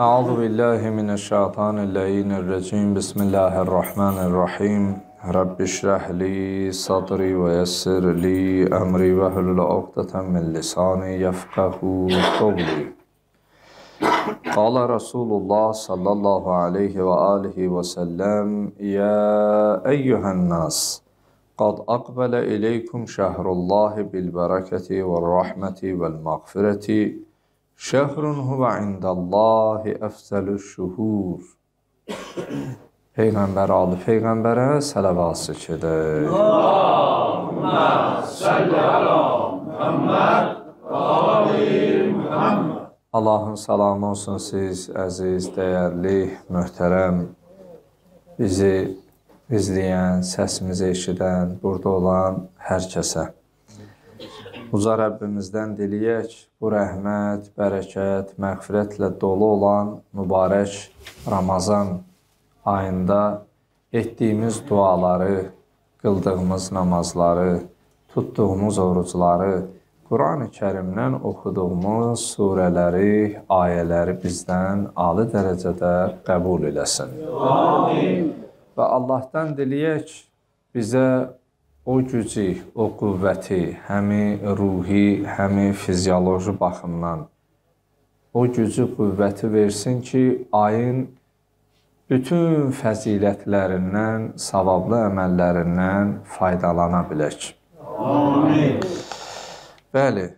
أعوذ بالله من الشيطان اللعين الرجيم بسم الله الرحمن الرحيم رب اشرح لي صدري ويسر لي أمري واحلل عقدة من لساني يفقه قولي قال رسول الله صلى الله عليه وآله وسلم يا أيها الناس قد أقبل إليكم شهر الله بالبركة والرحمة والمغفرة Şəhrun huvə indallahi əfsəlü şuhur. Peyğəmbər alı peyğəmbərə sələvası çidir. Allahümmə səllə alə Muhammed və ali Muhammed. Allahın salamı olsun siz, əziz, dəyərli, möhtərəm, bizi izləyən, səsimizi eşidən, burada olan hər kəsə. Uca Rəbbimizdən diləyək, bu rəhmət, bərəkət, məğfirətlə dolu olan mübarək Ramazan ayında etdiyimiz duaları, qıldığımız namazları, tutduğumuz orucları, Quran-ı Kərimdən oxuduğumuz surələri, ayələri bizdən ali dərəcədə qəbul eləsin. Amin. Və Allahdan diləyək, bizə o gücü, o qüvvəti həmi ruhi, həmi fizioloji baxımdan o gücü, qüvvəti versin ki, ayın bütün fəzilətlərindən, savablı əməllərindən faydalana bilək. Amin. Bəli.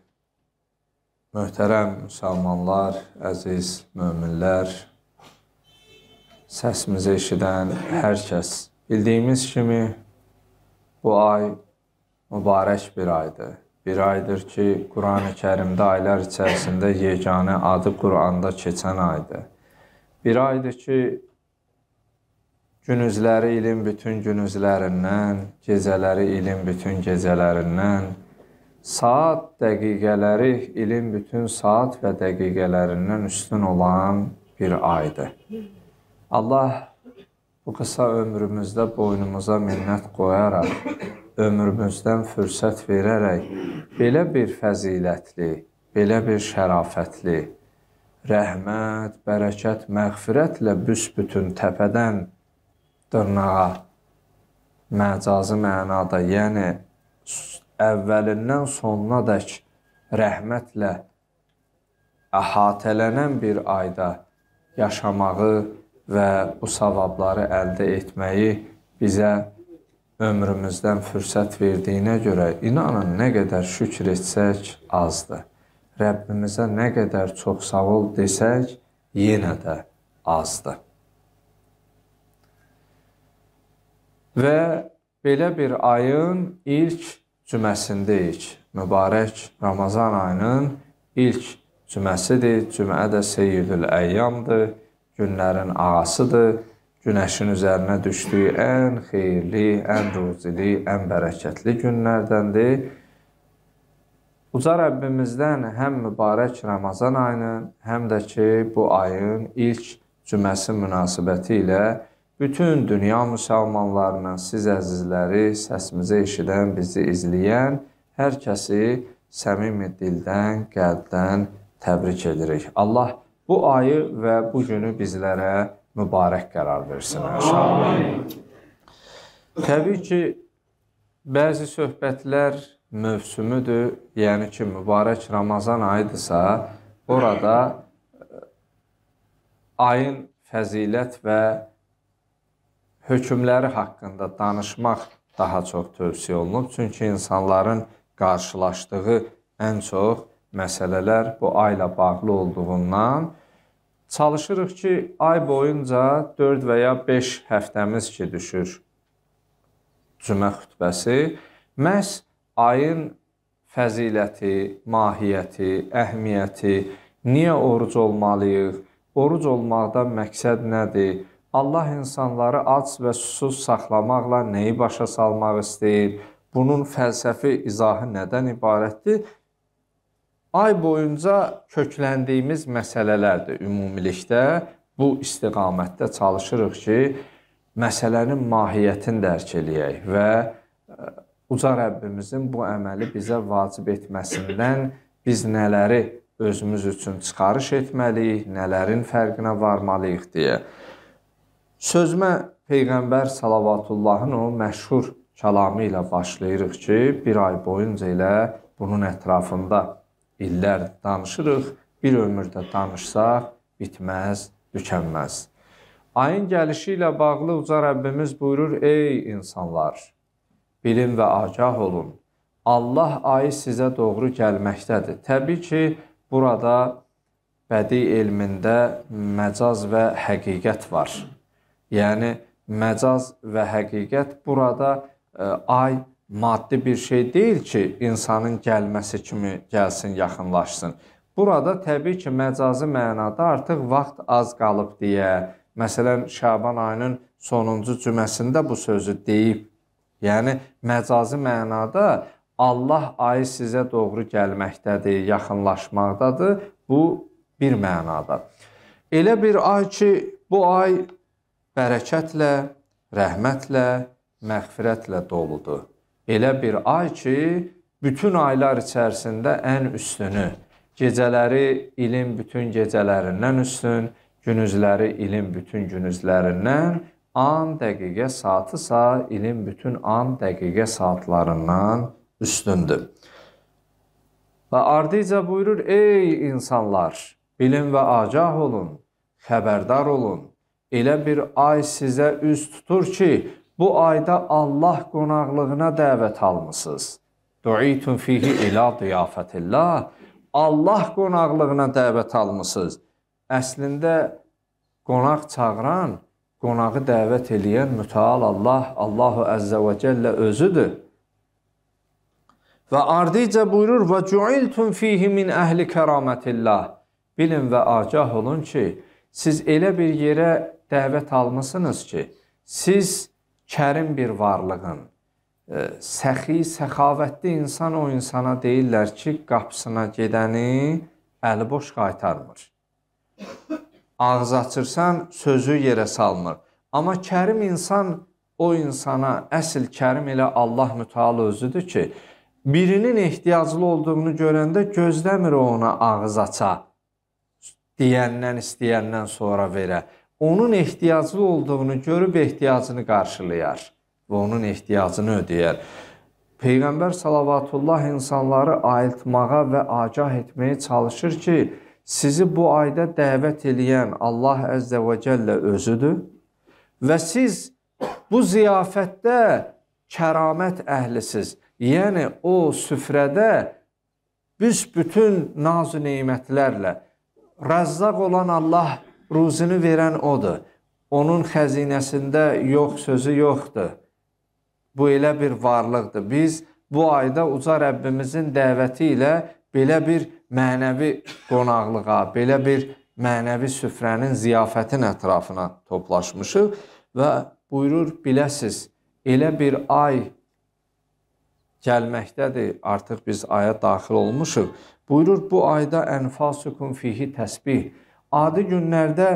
Möhtərəm müsəlmanlar, əziz möminlər, səsimizi eşidən hər kəs bildiyimiz kimi bu ay mübarək bir aydır. Bir aydır ki, Qurani Kərimdə aylar içərisində yeganə adı Quranda keçən aydır. Bir aydır ki, günüzləri ilin bütün günüzlərindən, gecələri ilin bütün gecələrindən, saat dəqiqələri ilin bütün saat və dəqiqələrindən üstün olan bir aydır. Allah Bu qısa ömrümüzdə boynumuza minnət qoyaraq, ömrümüzdən fürsət verərək belə bir fəzilətli, belə bir şərafətli rəhmət, bərəkət, məğfirətlə büsbütün təpədən dırnağa məcazi mənada, yəni əvvəlindən sonuna dək rəhmətlə əhatələnən bir ayda yaşamağı və bu savabları əldə etməyi bizə ömrümüzdən fürsət verdiyinə görə inanın nə qədər şükür etsək azdır. Rəbbimizə nə qədər çox sağ ol desək yenə də azdır. Və belə bir ayın ilk cüməsindəyik. Mübarək Ramazan ayının ilk cüməsidir. Cümə də Seyyidül Əyyamdır günlərin ağasıdır. Günəşin üzərinə düşdüyü ən xeyirli, ən ruzili, ən bərəkətli günlərdəndir. Uca Rəbbimizdən həm mübarək Ramazan ayının, həm də ki, bu ayın ilk cüməsi münasibəti ilə bütün dünya müsəlmanlarının, siz əzizləri, səsimizə eşidən, bizi izləyən hər kəsi səmimi dildən, qəlbdən təbrik edirik. Allah bu ayı və bu günü bizlərə mübarək qərar versin. Amin. Təbii ki, bəzi söhbətlər mövsümüdür, yəni ki, mübarək Ramazan ayıdırsa, orada e, ayın fəzilət və hökmləri haqqında danışmaq daha çox tövsiyə olunub, çünki insanların qarşılaşdığı ən çox məsələlər bu ay ilə bağlı olduğundan çalışırıq ki, ay boyunca 4 və ya 5 həftəmiz ki düşür cümə xutbəsi məhz ayın fəziləti, mahiyyəti, əhmiyyəti, niyə oruc olmalıyıq, oruc olmaqdan məqsəd nədir? Allah insanları ac və susuz saxlamaqla nəyi başa salmaq istəyir? Bunun fəlsəfi izahı nədən ibarətdir? ay boyunca kökləndiyimiz məsələlərdir ümumilikdə. Bu istiqamətdə çalışırıq ki, məsələnin mahiyyətini dərk eləyək və e, uca Rəbbimizin bu əməli bizə vacib etməsindən biz nələri özümüz üçün çıxarış etməliyik, nələrin fərqinə varmalıyıq deyə. Sözmə Peyğəmbər salavatullahın o məşhur kəlamı ilə başlayırıq ki, bir ay boyunca elə bunun ətrafında illər danışırıq, bir ömürdə danışsaq bitməz, tükənməz. Ayın gəlişi ilə bağlı uca Rəbbimiz buyurur: "Ey insanlar, bilin və agah olun. Allah ayı sizə doğru gəlməkdədir." Təbii ki, burada bədii elmində məcaz və həqiqət var. Yəni məcaz və həqiqət burada ə, e, ay maddi bir şey deyil ki, insanın gəlməsi kimi gəlsin, yaxınlaşsın. Burada təbii ki, məcazi mənada artıq vaxt az qalıb deyə, məsələn, Şaban ayının sonuncu cüməsində bu sözü deyib. Yəni məcazi mənada Allah ayı sizə doğru gəlməkdədir, yaxınlaşmaqdadır. Bu bir mənada. Elə bir ay ki, bu ay bərəkətlə, rəhmətlə, məğfirətlə doludur elə bir ay ki, bütün aylar içərisində ən üstünü, gecələri ilin bütün gecələrindən üstün, günüzləri ilin bütün günüzlərindən, an, dəqiqə, saatı ilin bütün an, dəqiqə, saatlarından üstündür. Və ardıca buyurur, ey insanlar, bilin və agah olun, xəbərdar olun. Elə bir ay sizə üz tutur ki, bu ayda Allah qonaqlığına dəvət almısınız. Duitun fihi ila diyafətillah. Allah qonaqlığına dəvət almısınız. Əslində qonaq çağıran, qonağı dəvət eləyən mütəal Allah, Allahu əzzə və cəllə özüdür. Və ardıyca buyurur: "Və cu'iltum fihi min əhli kəramətillah." Bilin və agah olun ki, siz elə bir yerə dəvət almısınız ki, siz kərim bir varlığın, e, səxi, səxavətli insan o insana deyirlər ki, qapısına gedəni əli boş qaytarmır. Ağız açırsan, sözü yerə salmır. Amma kərim insan o insana, əsl kərim elə Allah mütəala özüdür ki, birinin ehtiyaclı olduğunu görəndə gözləmir o ona ağız aça, deyəndən istəyəndən sonra verə onun ehtiyacı olduğunu görüb ehtiyacını qarşılayar və onun ehtiyacını ödəyər. Peyğəmbər salavatullah insanları ayıltmağa və agah etməyə çalışır ki, sizi bu ayda dəvət eləyən Allah əzzə və cəllə özüdür və siz bu ziyafətdə kəramət əhlisiz. Yəni o süfrədə büsbütün naz-ı neymətlərlə rəzzaq olan Allah ruzunu verən odur. Onun xəzinəsində yox sözü yoxdur. Bu elə bir varlıqdır. Biz bu ayda uca Rəbbimizin dəvəti ilə belə bir mənəvi qonaqlığa, belə bir mənəvi süfrənin ziyafətin ətrafına toplaşmışıq və buyurur, biləsiz, elə bir ay gəlməkdədir. Artıq biz aya daxil olmuşuq. Buyurur, bu ayda ənfasukum fihi təsbih adi günlərdə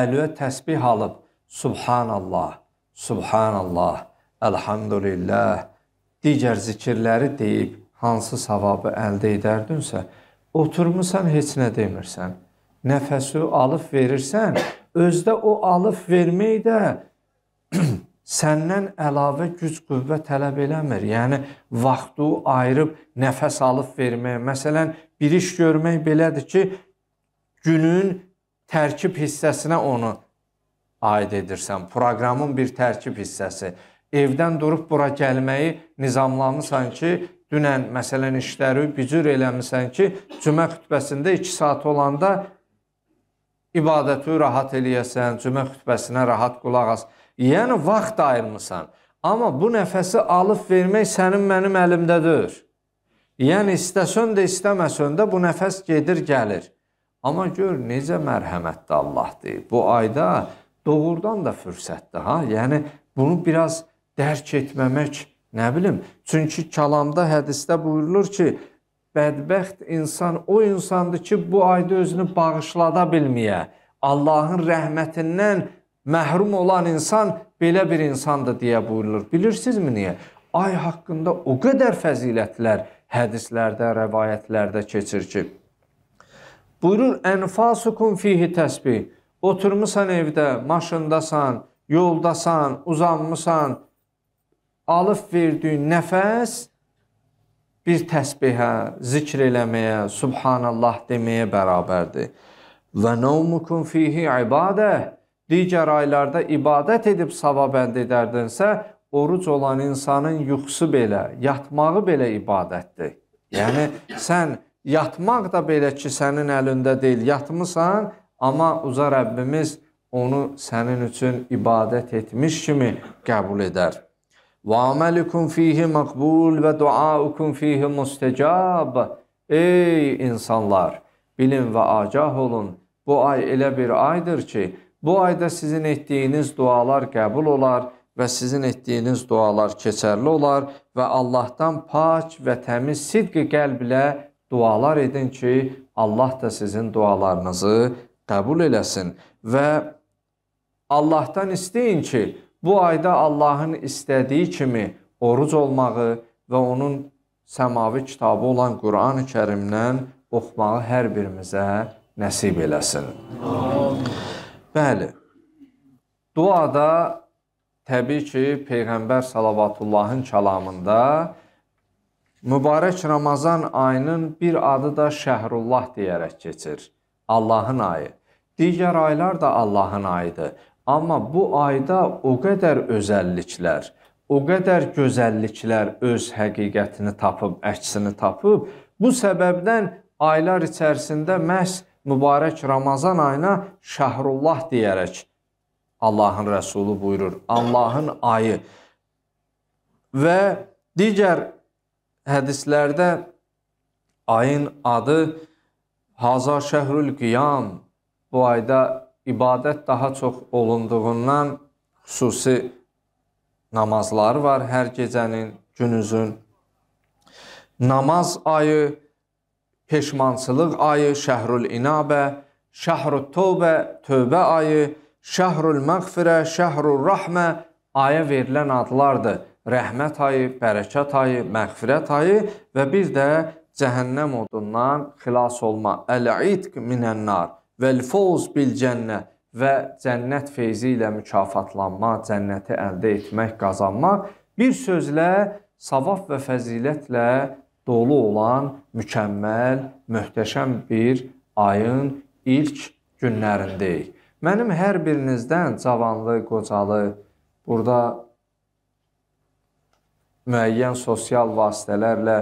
ələ təsbih alıb Subhanallah, Subhanallah, Elhamdülillah digər zikirləri deyib hansı savabı əldə edərdinsə, oturmusan heç nə demirsən. Nəfəsi alıb verirsən, özdə o alıb vermək də səndən əlavə güc qüvvə tələb eləmir. Yəni vaxtı ayırıb nəfəs alıb vermək, məsələn, bir iş görmək belədir ki, günün tərkib hissəsinə onu aid edirsən. Proqramın bir tərkib hissəsi. Evdən durub bura gəlməyi nizamlamısan ki, dünən məsələn işləri bücür eləmisən ki, cümə xütbəsində 2 saat olanda ibadəti rahat eləyəsən, cümə xütbəsinə rahat qulaq as. Yəni vaxt ayırmısan. Amma bu nəfəsi alıb vermək sənin mənim əlimdədir. Yəni istəsən də istəməsən də bu nəfəs gedir, gəlir. Amma gör necə mərhəmətli Allahdır. Bu ayda doğrudan da fürsətdir ha. Yəni bunu biraz dərk etməmək, nə bilim, çünki kəlamda, hədisdə buyurulur ki, bədbəxt insan o insandır ki, bu ayda özünü bağışlada bilməyə, Allahın rəhmətindən məhrum olan insan belə bir insandır deyə buyurulur. Bilirsinizmi niyə? Ay haqqında o qədər fəzilətlər hədislərdə, rəvayətlərdə keçir ki, Buyurur, ənfasukum fihi təsbih. Oturmusan evdə, maşındasan, yoldasan, uzanmısan, alıb verdiyin nəfəs bir təsbihə, zikr eləməyə, subhanallah deməyə bərabərdir. Və nəumukum fihi ibadə. Digər aylarda ibadət edib savab əldə edərdinsə, oruc olan insanın yuxusu belə, yatmağı belə ibadətdir. Yəni sən Yatmaq da belə ki, sənin əlində deyil. Yatmısan, amma uza Rəbbimiz onu sənin üçün ibadət etmiş kimi qəbul edər. Və amelikum fihi məqbul və duaukum fihi mustecab. Ey insanlar, bilin və agah olun. Bu ay elə bir aydır ki, bu ayda sizin etdiyiniz dualar qəbul olar və sizin etdiyiniz dualar keçərli olar və Allahdan pak və təmiz sidqi qəlblə dualar edin ki, Allah da sizin dualarınızı qəbul eləsin və Allahdan istəyin ki, bu ayda Allahın istədiyi kimi oruc olmağı və onun səmavi kitabı olan Qurani Kərimdən oxumağı hər birimizə nəsib eləsin. Amin. Bəli. Duada təbii ki, Peyğəmbər salavatullahın kəlamında mübarək Ramazan ayının bir adı da Şəhrullah deyərək keçir. Allahın ayı. Digər aylar da Allahın ayıdır. Amma bu ayda o qədər özəlliklər, o qədər gözəlliklər öz həqiqətini tapıb, əksini tapıb, bu səbəbdən aylar içərisində məhz mübarək Ramazan ayına Şəhrullah deyərək Allahın Rəsulu buyurur, Allahın ayı və digər hədislərdə ayın adı Hazar Şəhrül Qiyam bu ayda ibadət daha çox olunduğundan xüsusi namazları var hər gecənin, günüzün. Namaz ayı, peşmançılıq ayı, Şəhrül İnabə, Şəhrül Tövbə, Tövbə ayı, Şəhrül Məğfirə, Şəhrül Rəhmə ayə verilən adlardır rəhmət ayı, bərəkət ayı, məğfirət ayı və bir də cəhənnəm odundan xilas olma, əl-itq minənnar vəl-fawz bil-cənnə və cənnət feyzi ilə mükafatlanma, cənnəti əldə etmək, qazanmaq, bir sözlə savab və fəzilətlə dolu olan mükəmməl, möhtəşəm bir ayın ilk günlərindəyik. Mənim hər birinizdən cavanlı, qocalı, burada müəyyən sosial vasitələrlə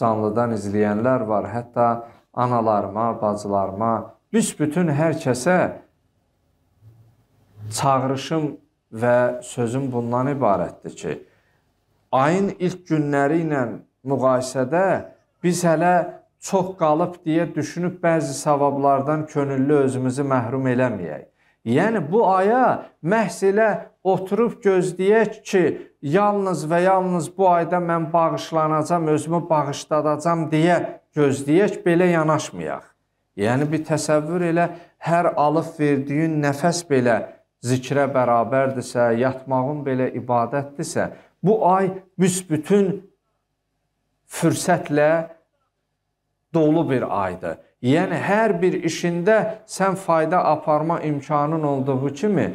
canlıdan izləyənlər var. Hətta analarıma, bacılarıma, büsbütün hər kəsə çağırışım və sözüm bundan ibarətdir ki, ayın ilk günləri ilə müqayisədə biz hələ çox qalıb deyə düşünüb bəzi savablardan könüllü özümüzü məhrum eləməyək. Yəni bu aya məhz elə oturub gözləyək ki, yalnız və yalnız bu ayda mən bağışlanacam, özümü bağışladacam deyə gözləyək, belə yanaşmayaq. Yəni bir təsəvvür elə hər alıb verdiyin nəfəs belə zikrə bərabərdirsə, yatmağın belə ibadətdirsə, bu ay büsbütün fürsətlə dolu bir aydır. Yəni, hər bir işində sən fayda aparma imkanın olduğu kimi,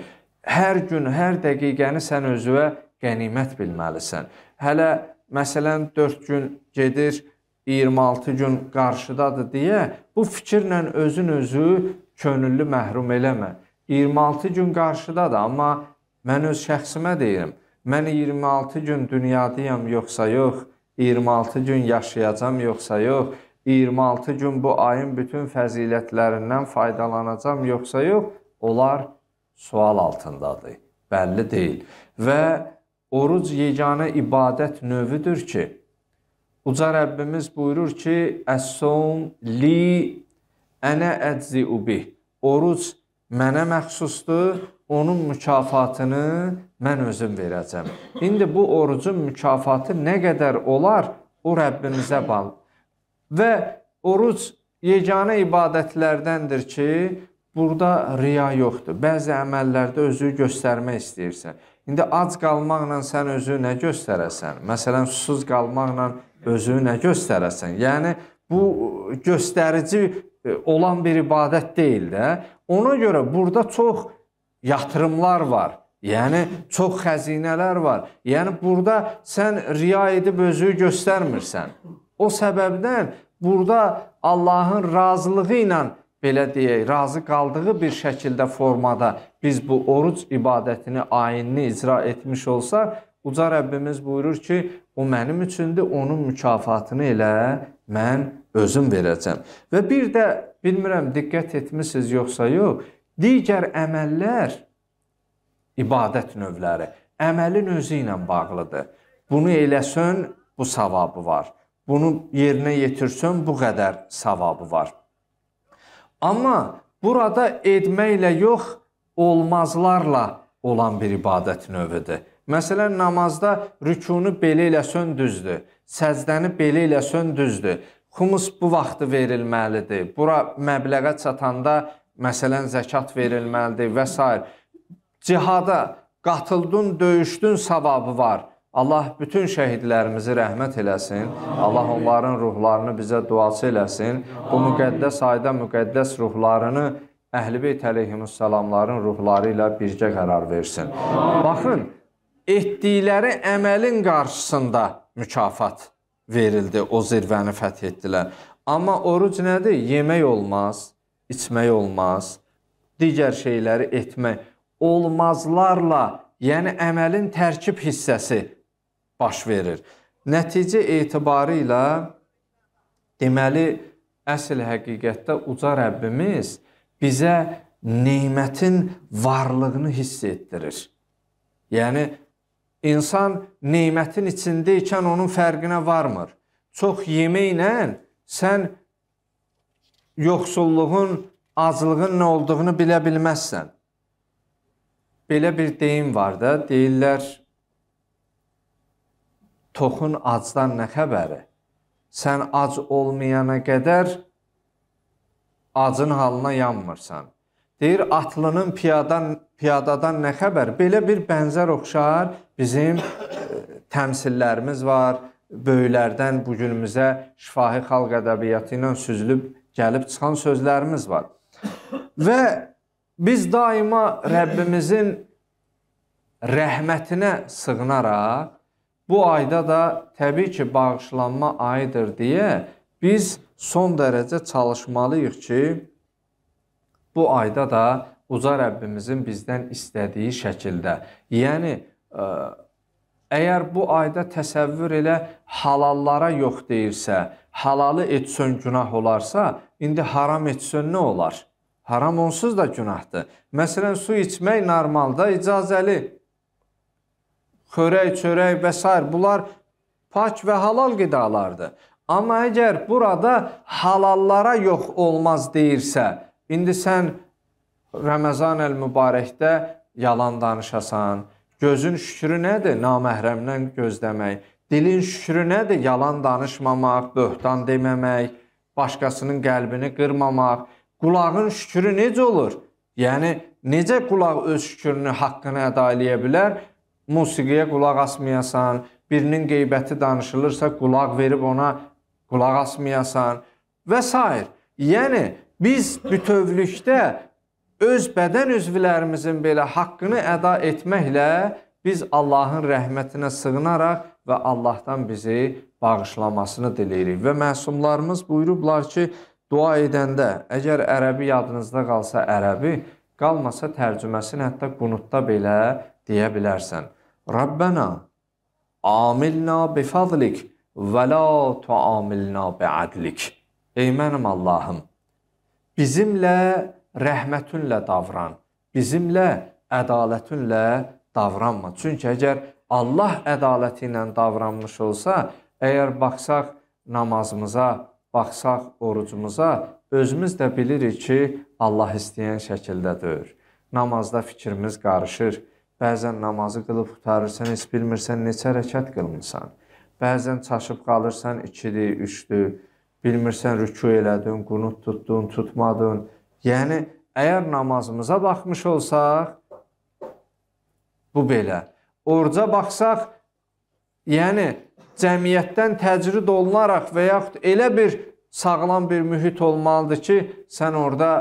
hər gün, hər dəqiqəni sən özüvə qənimət bilməlisən. Hələ, məsələn, 4 gün gedir, 26 gün qarşıdadır deyə, bu fikirlə özün-özü könüllü məhrum eləmə. 26 gün qarşıdadır, amma mən öz şəxsimə deyirəm, mən 26 gün dünyadayam yoxsa yox, 26 gün yaşayacam yoxsa yox, 26 gün bu ayın bütün fəzilətlərindən faydalanacam yoxsa yox? Onlar sual altındadır. Bəlli deyil. Və oruc yeganə ibadət növüdür ki, Uca Rəbbimiz buyurur ki, Əs-sum li ənə əczi ubi. Oruc mənə məxsusdur, onun mükafatını mən özüm verəcəm. İndi bu orucun mükafatı nə qədər olar, o Rəbbimizə bağlı Və oruc yeganə ibadətlərdəndir ki, burada riya yoxdur. Bəzi əməllərdə özü göstərmək istəyirsən. İndi ac qalmaqla sən özü nə göstərəsən? Məsələn, susuz qalmaqla özü nə göstərəsən? Yəni bu göstərici e, olan bir ibadət deyil də. Ona görə burada çox yatırımlar var. Yəni çox xəzinələr var. Yəni burada sən riya edib özü göstərmirsən. O səbəbdən burada Allahın razılığı ilə belə deyək, razı qaldığı bir şəkildə formada biz bu oruc ibadətini, ayinini icra etmiş olsaq, uca Rəbbimiz buyurur ki, o mənim üçündür, onun mükafatını elə mən özüm verəcəm. Və bir də bilmirəm diqqət etmisiniz yoxsa yox, digər əməllər ibadət növləri əməlin özü ilə bağlıdır. Bunu eləsən bu savabı var bunu yerinə yetirsən bu qədər savabı var. Amma burada etməklə yox, olmazlarla olan bir ibadət növüdür. Məsələn, namazda rükunu belə ilə söndüzdür, səcdəni belə ilə söndüzdür. Xumus bu vaxtı verilməlidir. Bura məbləğə çatanda məsələn zəkat verilməlidir və s. Cihada qatıldın, döyüşdün savabı var. Allah bütün şəhidlərimizi rəhmət eləsin. Allah onların ruhlarını bizə duası eləsin. Bu müqəddəs ayda müqəddəs ruhlarını Əhl-i Əleyhimussalamların ruhları ilə birgə qərar versin. Baxın, etdikləri əməlin qarşısında mükafat verildi, o zirvəni fəth etdilər. Amma oruc nədir? Yemək olmaz, içmək olmaz, digər şeyləri etmək olmazlarla, yəni əməlin tərkib hissəsi baş verir. Nəticə etibarı ilə deməli əsl həqiqətdə uca Rəbbimiz bizə nemətin varlığını hiss etdirir. Yəni insan nemətin içində ikən onun fərqinə varmır. Çox yeməklə sən yoxsulluğun, aclığın nə olduğunu bilə bilməzsən. Belə bir deyim var da, deyirlər toxun acdan nə xəbəri? Sən ac olmayana qədər acın halına yanmırsan. Deyir atlının piyadan piyadadan nə xəbər? Belə bir bənzər oxşar bizim e, təmsillərimiz var. Böyüklərdən bu günümüzə şifahi xalq ədəbiyyatı ilə süzülüb gəlib çıxan sözlərimiz var. Və biz daima Rəbbimizin rəhmətinə sığınaraq bu ayda da təbii ki, bağışlanma ayıdır deyə biz son dərəcə çalışmalıyıq ki, bu ayda da uca Rəbbimizin bizdən istədiyi şəkildə, yəni ə, e, əgər bu ayda təsəvvür elə halallara yox deyirsə, halalı etsən günah olarsa, indi haram etsən nə olar? Haram onsuz da günahdır. Məsələn, su içmək normalda icazəli xörək, çörək və s. bunlar pak və halal qidalardır. Amma əgər burada halallara yox olmaz deyirsə, indi sən Ramazan el-Mübarəkdə yalan danışasan, gözün şükrü nədir? Naməhrəmdən gözləmək. Dilin şükrü nədir? Yalan danışmamaq, böhtan deməmək, başqasının qəlbini qırmamaq. Qulağın şükrü necə olur? Yəni necə qulaq öz şükrünü haqqını əda eləyə bilər? musiqiyə qulaq asmayasan, birinin qeybəti danışılırsa qulaq verib ona qulaq asmayasan və s. Yəni biz bütövlükdə öz bədən üzvlərimizin belə haqqını əda etməklə biz Allahın rəhmətinə sığınaraq və Allahdan bizi bağışlamasını diləyirik. Və məsumlarımız buyurublar ki, dua edəndə əgər ərəbi yadınızda qalsa ərəbi, qalmasa tərcüməsini hətta qunutda belə deyə bilərsən. Rabbana amilna bi fadlik və la tuamilna bi adlik. Ey mənim Allahım, bizimlə rəhmətünlə davran, bizimlə ədalətünlə davranma. Çünki əgər Allah ədaləti ilə davranmış olsa, əgər baxsaq namazımıza, baxsaq orucumuza, özümüz də bilirik ki, Allah istəyən şəkildədir. Namazda fikrimiz qarışır. Bəzən namazı qılıb qutarırsan, heç bilmirsən neçə rəkat qılmısan. Bəzən çaşıb qalırsan 2-dir, 3-dür, bilmirsən rüku elədin, qunut tutdun, tutmadın. Yəni əgər namazımıza baxmış olsaq bu belə. Orca baxsaq, yəni cəmiyyətdən təcrid olunaraq və yaxud elə bir sağlam bir mühit olmalıdır ki, sən orada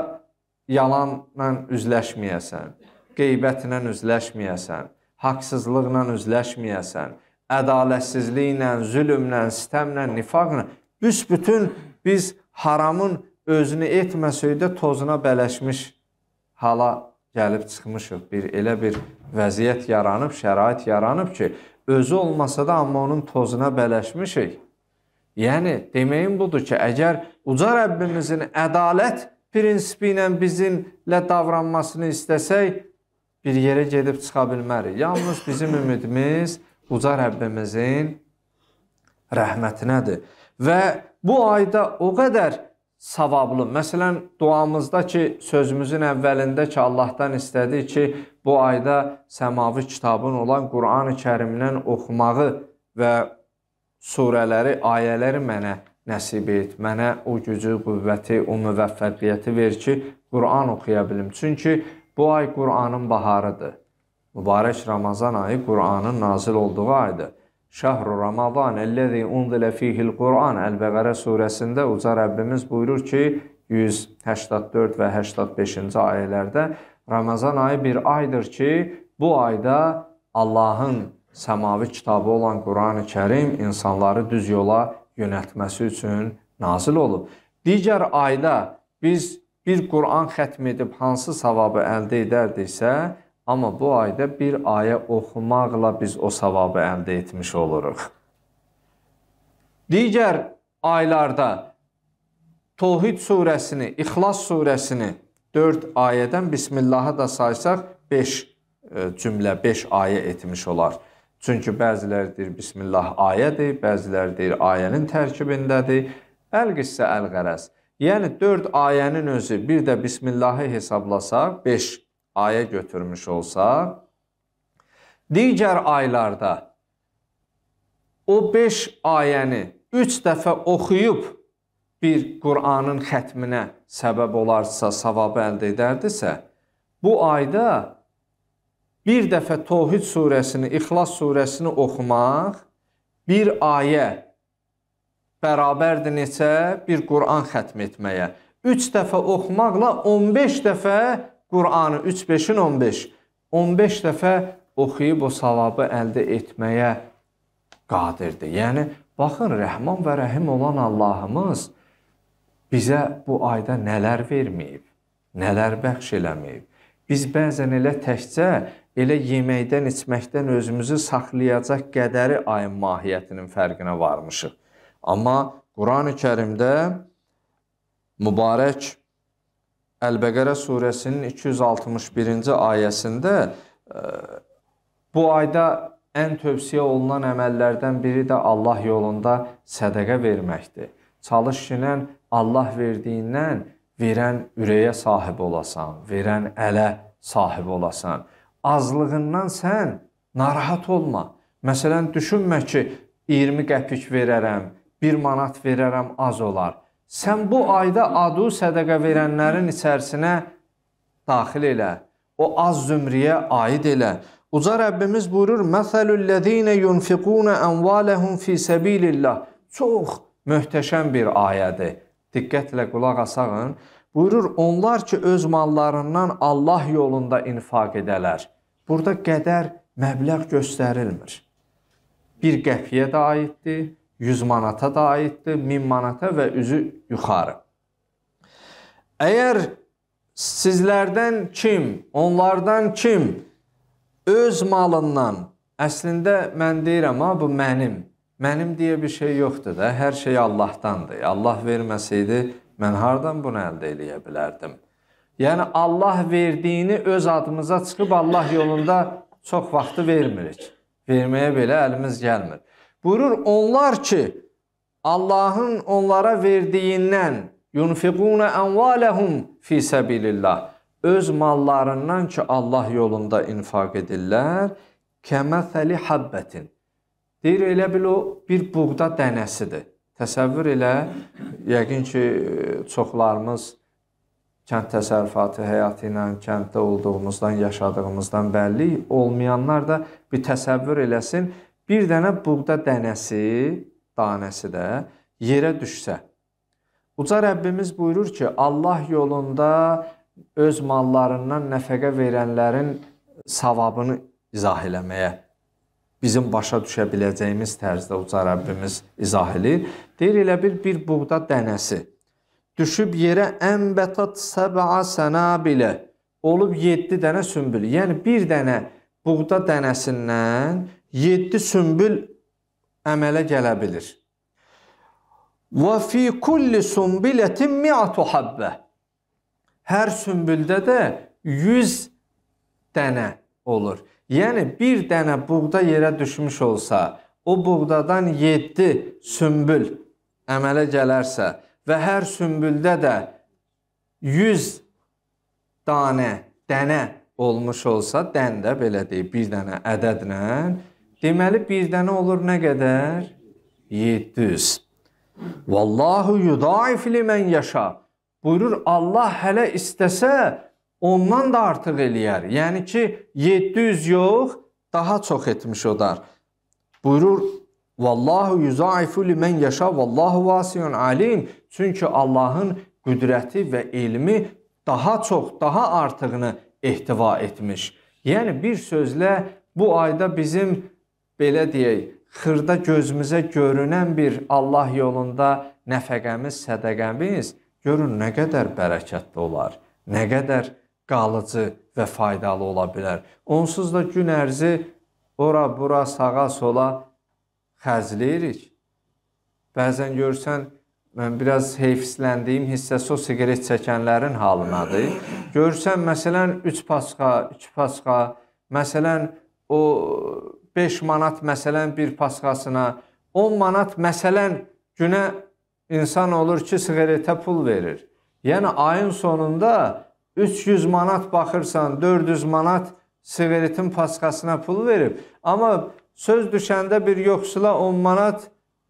yalanla üzləşməyəsən qeybətlə üzləşməyəsən, haqsızlıqla üzləşməyəsən, ədalətsizliklə, zülmlə, sistəmlə, nifaqla büsbütün biz haramın özünü etməsəydə tozuna bələşmiş hala gəlib çıxmışıq. Bir elə bir vəziyyət yaranıb, şərait yaranıb ki, özü olmasa da amma onun tozuna bələşmişik. Yəni deməyim budur ki, əgər uca Rəbbimizin ədalət prinsipi ilə bizimlə davranmasını istəsək, bir yerə gedib çıxa bilmərik. Yalnız bizim ümidimiz uca Rəbbimizin rəhmətinədir. Və bu ayda o qədər savablı. Məsələn, duamızdakı sözümüzün əvvəlində ki, Allahdan istədik ki, bu ayda səmavi kitabın olan Qurani-Kərimdən oxumağı və surələri, ayələri mənə nəsib et. Mənə o gücü, qüvvəti, o müvəffəqiyyəti ver ki, Quran oxuya bilim. Çünki Bu ay Qur'anın baharıdır. Mübarək Ramazan ayı Qur'anın nazil olduğu aydır. Şəhru Ramazan ellezî unzilə fihil Qur'an Əl-Bəqərə surəsində uca Rəbbimiz buyurur ki, 184 və 85-ci ayələrdə Ramazan ayı bir aydır ki, bu ayda Allahın səmavi kitabı olan Qurani-Kərim insanları düz yola yönəltməsi üçün nazil olub. Digər ayda biz bir Quran xətm edib hansı savabı əldə edərdiksə, amma bu ayda bir ayə oxumaqla biz o savabı əldə etmiş oluruq. Digər aylarda Tohid surəsini, İxlas surəsini 4 ayədən Bismillahı da saysaq 5 e, cümlə, 5 ayə etmiş olar. Çünki bəziləri deyir Bismillah ayədir, bəziləri deyir ayənin tərkibindədir. Əl-qissə əl-qərəz. Əl Yəni 4 ayənin özü bir də bismillahı hesablasaq 5 ayə götürmüş olsaq digər aylarda o 5 ayəni 3 dəfə oxuyub bir Qur'anın xətminə səbəb olarsa, savabı əldə edərdisə, bu ayda bir dəfə Tohid surəsini, İxlas surəsini oxumaq bir ayə bərabərdir neçə? Bir Quran xətm etməyə. 3 dəfə oxumaqla 15 dəfə Quranı 3-5-in 15 15 dəfə oxuyub o savabı əldə etməyə qadirdir. Yəni baxın Rəhman və Rəhim olan Allahımız bizə bu ayda nələr verməyib, nələr bəxş eləməyib. Biz bəzən elə təkcə elə yeməkdən, içməkdən özümüzü saxlayacaq qədəri ayın mahiyyətinin fərqinə varmışıq. Amma Quran-ı Kərimdə mübarək Əl-Bəqərə surəsinin 261-ci ayəsində e, bu ayda ən tövsiyə olunan əməllərdən biri də Allah yolunda sədaqə verməkdir. Çalış ki, Allah verdiyindən verən ürəyə sahib olasan, verən ələ sahib olasan. Azlığından sən narahat olma. Məsələn, düşünmə ki, 20 qəpik verərəm, 1 manat verərəm az olar. Sən bu ayda adu sədəqə verənlərin içərisinə daxil elə. O az zümriyə aid elə. Uca Rəbbimiz buyurur: "Məsəlüllezine yunfiquna amvalahum fi sabilillah." Çox möhtəşəm bir ayədir. Diqqətlə qulaq asağın. Buyurur: "Onlar ki öz mallarından Allah yolunda infaq edələr." Burada qədər məbləğ göstərilmir. 1 qəpiyə də aiddir, 100 manata da aiddir, 1000 manata və üzü yuxarı. Əgər sizlərdən kim, onlardan kim öz malından, əslində mən deyirəm, ha, bu mənim, mənim deyə bir şey yoxdur da, hər şey Allahdandır. Allah verməsəydi, mən hardan bunu əldə eləyə bilərdim? Yəni, Allah verdiyini öz adımıza çıxıb Allah yolunda çox vaxtı vermirik. Verməyə belə əlimiz gəlmir. Buyurur onlar ki, Allahın onlara verdiyindən yunfiquna amwalahum fi sabilillah. Öz mallarından ki Allah yolunda infaq edirlər, kəməsəli habbətin. Deyir elə bil o bir buğda dənəsidir. Təsəvvür elə, yəqin ki çoxlarımız kənd təsərrüfatı həyatı ilə, kənddə olduğumuzdan, yaşadığımızdan bəlli olmayanlar da bir təsəvvür eləsin bir dənə buğda dənəsi, danəsi də yerə düşsə. Uca Rəbbimiz buyurur ki, Allah yolunda öz mallarından nəfəqə verənlərin savabını izah eləməyə bizim başa düşə biləcəyimiz tərzdə uca Rəbbimiz izah eləyir. Deyir elə bir bir buğda dənəsi düşüb yerə ənbətat səb'a sənabilə olub 7 dənə sümbül. Yəni bir dənə buğda dənəsindən 7 sümbül əmələ gələ bilir. Və fi kulli sumbilətin mi'atu habbə. Her sümbüldə də 100 dənə olur. Yəni bir dənə buğda yerə düşmüş olsa, o buğdadan 7 sümbül əmələ gələrsə və hər sümbüldə də 100 dənə dənə olmuş olsa, dən də belə deyib, bir dənə ədədlə Deməli, birdən olur nə qədər? 700. Vallahu yudaif limən yaşa. Buyurur, Allah hələ istəsə, ondan da artıq eləyər. Yəni ki, 700 yox, daha çox etmiş odar. Buyurur, Vallahu yuzaifu limən yaşa, vallahu vasiyun alim. Çünki Allahın qüdrəti və elmi daha çox, daha artığını ehtiva etmiş. Yəni bir sözlə bu ayda bizim belə deyək, xırda gözümüzə görünən bir Allah yolunda nəfəqəmiz, sədaqəmiz görün nə qədər bərəkətli olar, nə qədər qalıcı və faydalı ola bilər. Onsuz da gün ərzi ora-bura, sağa-sola xərcləyirik. Bəzən görsən mən biraz heyfsləndiyim hissəsi o siqaret çəkənlərin halındadır. Görsən məsələn 3 pasqa, 2 pasqa, məsələn o 5 manat məsələn bir pasxasına, 10 manat məsələn günə insan olur ki, siqaretə pul verir. Yəni ayın sonunda 300 manat baxırsan, 400 manat siqaretin pasxasına pul verib. Amma söz düşəndə bir yoxsula 10 manat,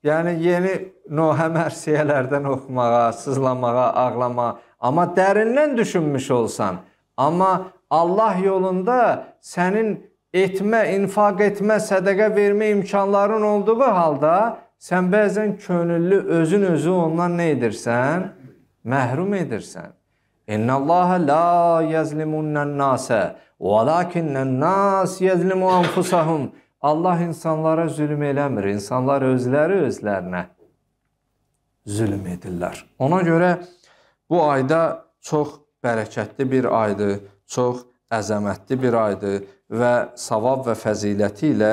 yəni yeni nohə mərsiyələrdən oxumağa, sızlamağa, ağlama, amma dərindən düşünmüş olsan, amma Allah yolunda sənin etmə, infaq etmə, sədəqə vermə imkanların olduğu halda sən bəzən könüllü özün özü ondan nə edirsən? Məhrum edirsən. İnnallaha la yazlimunan nase velakinnen nas yazlimu anfusahum. Allah insanlara zülm eləmir. İnsanlar özləri özlərinə zülm edirlər. Ona görə bu ayda çox bərəkətli bir aydır, çox əzəmətli bir aydır və savab və fəziləti ilə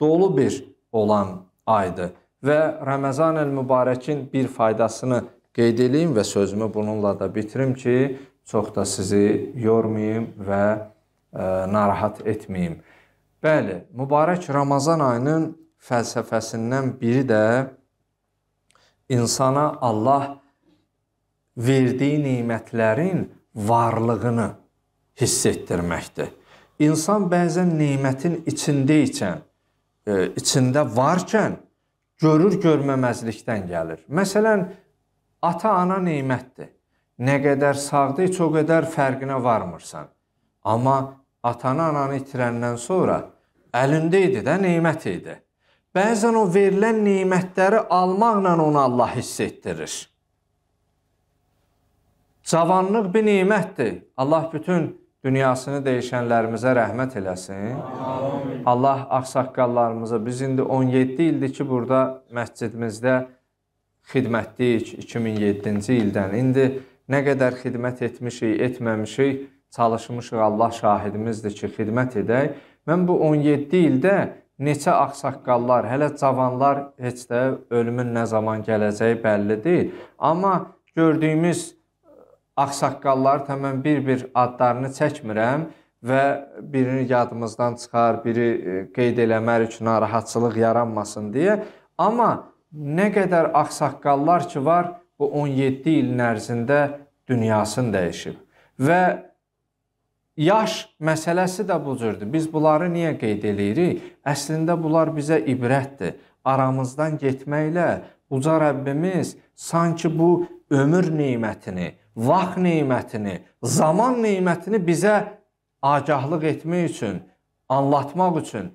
dolu bir olan aydır. Və Ramazanül Mübarəkin bir faydasını qeyd edeyim və sözümü bununla da bitirim ki, çox da sizi yormayım və ə, e, narahat etməyim. Bəli, mübarək Ramazan ayının fəlsəfəsindən biri də insana Allah verdiyi nemətlərin varlığını hiss etdirməkdir insan bəzən nemətin içindeykən, e, içində varkən görür görməməzlikdən gəlir. Məsələn, ata-ana nemətdir. Nə qədər sağdır, heç o qədər fərqinə varmırsan. Amma atanı, ananı itirəndən sonra əlində idi də nemət idi. Bəzən o verilən nemətləri almaqla onu Allah hiss etdirir. Cavanlıq bir nemətdir. Allah bütün dünyasını dəyişənlərimizə rəhmət eləsin. Amin. Allah ağsaqqallarımızı, biz indi 17 ildir ki, burada məscidimizdə xidmətliyik 2007-ci ildən. İndi nə qədər xidmət etmişik, etməmişik, çalışmışıq, Allah şahidimizdir ki, xidmət edək. Mən bu 17 ildə neçə ağsaqqallar, hələ cavanlar heç də ölümün nə zaman gələcəyi bəlli deyil. Amma gördüyümüz ağsaqqalları tamam bir-bir adlarını çəkmirəm və birini yadımızdan çıxar, biri e, qeyd eləmək üçün narahatçılıq yaranmasın deyə. Amma nə qədər ağsaqqallar ki var, bu 17 ilin ərzində dünyasını dəyişib. Və yaş məsələsi də bu cürdür. Biz bunları niyə qeyd eləyirik? Əslində bunlar bizə ibrətdir. Aramızdan getməklə uca Rəbbimiz sanki bu ömür nemətini vaxt neymətini, zaman neymətini bizə agahlıq etmək üçün, anlatmaq üçün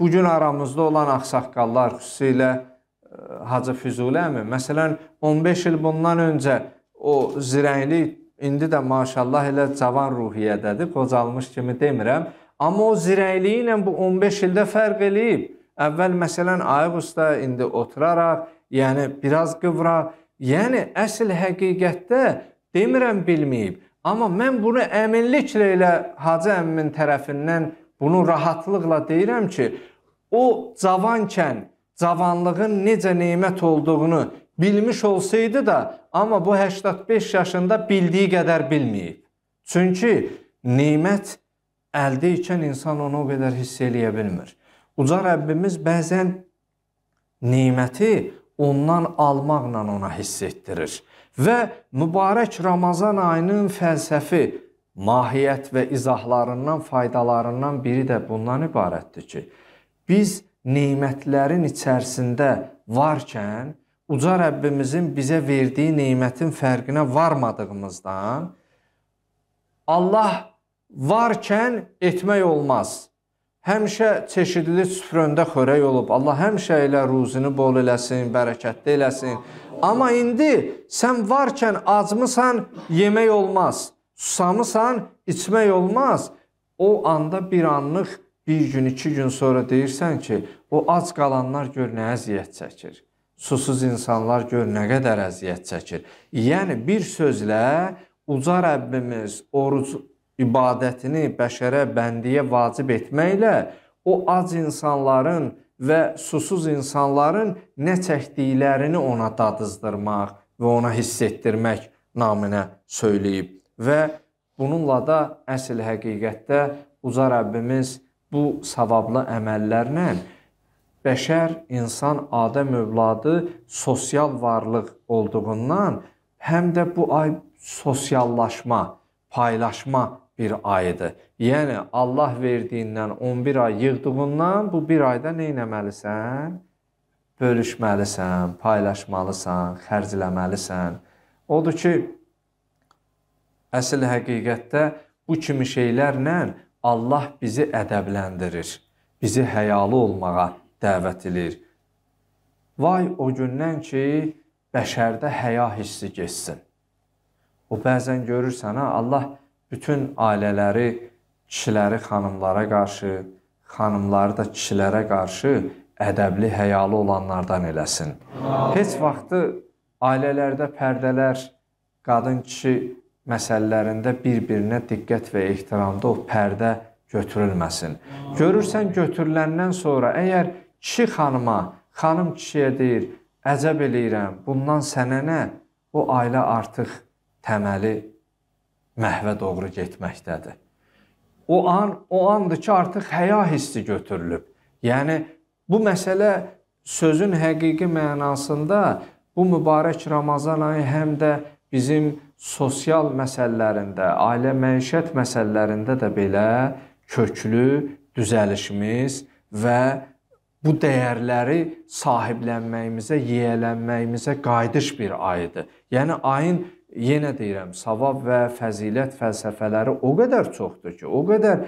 bugün aramızda olan axsaqqallar, xüsusilə e, Hacı Füzuli əmi, məsələn, 15 il bundan öncə o zirəyli, indi də maşallah elə cavan ruhiyyədədir, qocalmış kimi demirəm, amma o zirəyliyi ilə bu 15 ildə fərq eləyib. Əvvəl məsələn, ayıq usta indi oturaraq, yəni biraz qıvraq, Yəni əsl həqiqətdə demirəm bilməyib, amma mən bunu əminliklə elə Hacı əmmin tərəfindən bunu rahatlıqla deyirəm ki, o cavankən cavanlığın necə nemət olduğunu bilmiş olsaydı da, amma bu 85 yaşında bildiyi qədər bilməyib. Çünki nemət əldə ikən insan onu o qədər hiss eləyə bilmir. Uca Rəbbimiz bəzən neməti ondan almaqla ona hiss etdirir. Və mübarək Ramazan ayının fəlsəfi, mahiyyət və izahlarından, faydalarından biri də bundan ibarətdir ki, biz nemətlərin içərisində varkən uca Rəbbimizin bizə verdiyi nemətin fərqinə varmadığımızdan Allah varkən etmək olmaz. Həmişə çeşidli süfrəndə xörək olub. Allah həmişə elə ruzunu bol eləsin, bərəkətli eləsin. Amma indi sən varkən acmısan, yemək olmaz. Susamısan, içmək olmaz. O anda bir anlıq bir gün, iki gün sonra deyirsən ki, o ac qalanlar gör nə əziyyət çəkir. Susuz insanlar gör nə qədər əziyyət çəkir. Yəni bir sözlə uca Rəbbimiz oruc ibadətini bəşərə, bəndiyə vacib etməklə o ac insanların və susuz insanların nə çəkdiklərini ona dadızdırmaq və ona hiss etdirmək naminə söyləyib və bununla da əsl həqiqətdə uca Rəbbimiz bu savablı əməllərlə bəşər, insan, Adəm övladı sosial varlıq olduğundan həm də bu ay sosiallaşma, paylaşma bir ayıdır. Yəni Allah verdiyindən 11 ay yığdığından bu 1 ayda nə etməlisən? Bölüşməlisən, paylaşmalısan, xərcləməlisən. Odur ki, əsl həqiqətdə bu kimi şeylərlə Allah bizi ədəbləndirir. Bizi həyalı olmağa dəvət edir. Vay o gündən ki, bəşərdə həya hissi keçsin. O bəzən görürsən ha, Allah bütün ailələri kişiləri xanımlara qarşı, xanımları da kişilərə qarşı ədəbli, həyalı olanlardan eləsin. Heç vaxtı ailələrdə pərdələr qadın-kişi məsələlərində bir-birinə diqqət və ehtiramda o pərdə götürülməsin. Görürsən götürüləndən sonra əgər kişi xanıma, xanım kişiyə deyir, əcəb eləyirəm, bundan sənə nə? O ailə artıq təməli məhvə doğru getməkdədir. O an o andır ki, artıq həya hissi götürülüb. Yəni bu məsələ sözün həqiqi mənasında bu mübarək Ramazan ayı həm də bizim sosial məsələlərində, ailə məişət məsələlərində də belə köklü düzəlişimiz və bu dəyərləri sahiblənməyimizə, yiyələnməyimizə qayıdış bir ayıdır. Yəni ayın yenə deyirəm, savab və fəzilət fəlsəfələri o qədər çoxdur ki, o qədər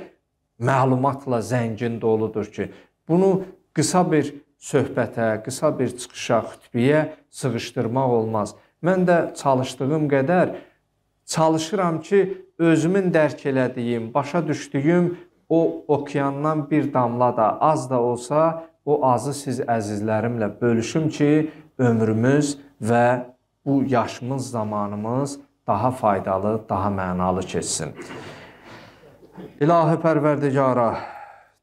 məlumatla zəngin doludur ki, bunu qısa bir söhbətə, qısa bir çıxışa, xütbiyə sığışdırmaq olmaz. Mən də çalışdığım qədər çalışıram ki, özümün dərk elədiyim, başa düşdüyüm o okeandan bir damla da az da olsa, o azı siz əzizlərimlə bölüşüm ki, ömrümüz və bu yaşımız, zamanımız daha faydalı, daha mənalı keçsin. İlahi Pərverdigara,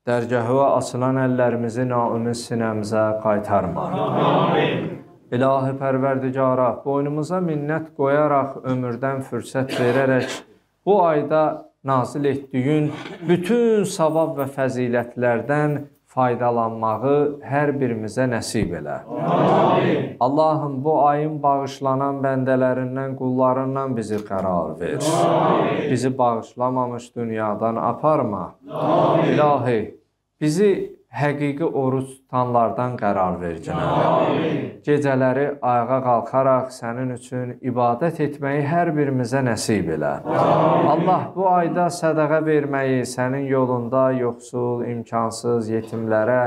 dərgəhvə açılan əllərimizi naümün sinəmizə qaytarma. Amin. İlahi Pərverdigara, boynumuza minnət qoyaraq, ömürdən fürsət verərək, bu ayda nazil etdiyin bütün savab və fəzilətlərdən faydalanmağı hər birimizə nəsib elə. Amin. Allahım bu ayın bağışlanan bəndələrindən, qullarından bizi qərar ver. Amin. Bizi bağışlamamış dünyadan aparma. Amin. İlahi, bizi həqiqi oruc tutanlardan qərar ver, Cənab. Amin. Gecələri ayağa qalxaraq sənin üçün ibadət etməyi hər birimizə nəsib elə. Amin. Allah bu ayda sədaqə verməyi, sənin yolunda yoxsul, imkansız yetimlərə,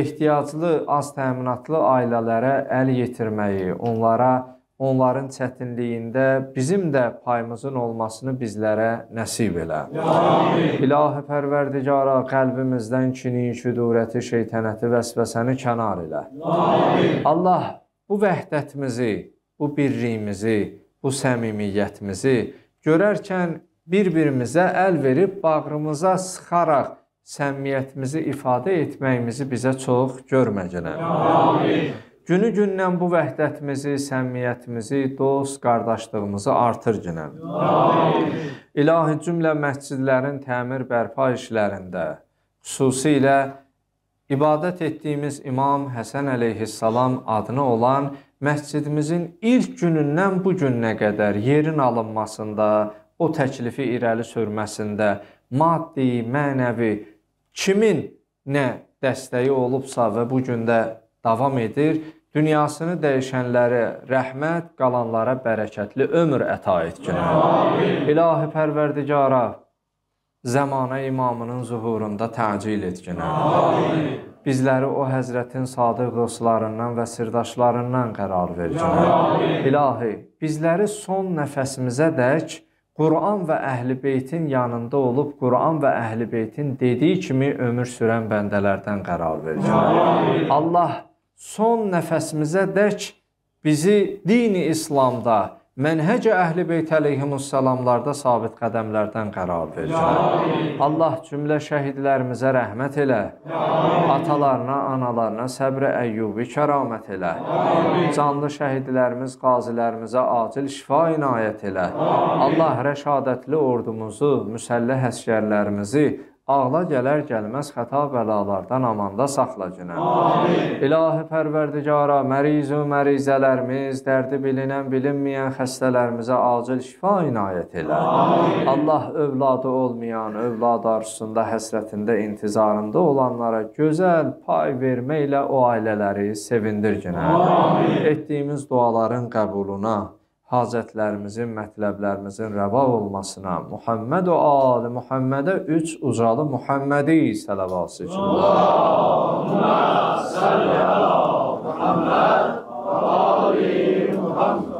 ehtiyaclı, az təminatlı ailələrə əl yetirməyi, onlara onların çətinliyində bizim də payımızın olmasını bizlərə nəsib elə. İlahi pərverdicara qəlbimizdən kini, küdurəti, şeytənəti, vəsvəsəni kənar elə. Amin. Allah bu vəhdətimizi, bu birliyimizi, bu səmimiyyətimizi görərkən bir-birimizə əl verib bağrımıza sıxaraq səmiyyətimizi ifadə etməyimizi bizə çox görməcələr. Amin günü gündən bu vəhdətimizi, səmiyyətimizi, dost, qardaşlığımızı artır günən. İlahi cümlə məscidlərin təmir bərpa işlərində, xüsusilə ibadət etdiyimiz İmam Həsən əleyhissalam adına olan məscidimizin ilk günündən bu gününə qədər yerin alınmasında, o təklifi irəli sürməsində maddi, mənəvi kimin nə dəstəyi olubsa və bu gün də davam edir. Dünyasını dəyişənlərə rəhmət, qalanlara bərəkətli ömür əta etkin. İlahi pərverdigara, zəmanə imamının zuhurunda təcil etkin. Bizləri o həzrətin sadıq dostlarından və sirdaşlarından qərar vergin. İlahi, bizləri son nəfəsimizə dək Quran və Əhl-i Beytin yanında olub Quran və Əhl-i Beytin dediyi kimi ömür sürən bəndələrdən qərar vergin. Allah son nəfəsimizə dək bizi dini İslamda, mənhəcə əhl-i beyt əleyhimussalamlarda sabit qədəmlərdən qərar versin. Allah cümlə şəhidlərimizə rəhmət elə. Atalarına, analarına səbr-i əyyubi kəramət elə. Canlı şəhidlərimiz, qazilərimizə acil şifa inayət elə. Allah rəşadətli ordumuzu, müsəlləh əsgərlərimizi ağla gələr gəlməz xəta bəlalardan amanda saxla günə. Amin. İlahi pərverdigara, məriz-ü mərizələrimiz, dərdi bilinən, bilinməyən xəstələrimizə acil şifa inayət elə. Amin. Allah övladı olmayan, övlad arzusunda, həsrətində, intizarında olanlara gözəl pay verməklə o ailələri sevindir günə. Amin. Etdiyimiz duaların qəbuluna, hacətlərimizin, mətləblərimizin rəva olmasına, Muhammed o ali Muhammedə üç ucalı Muhammedi sələvası üçün. Allahumma salli ala Muhammed və ali Muhammed.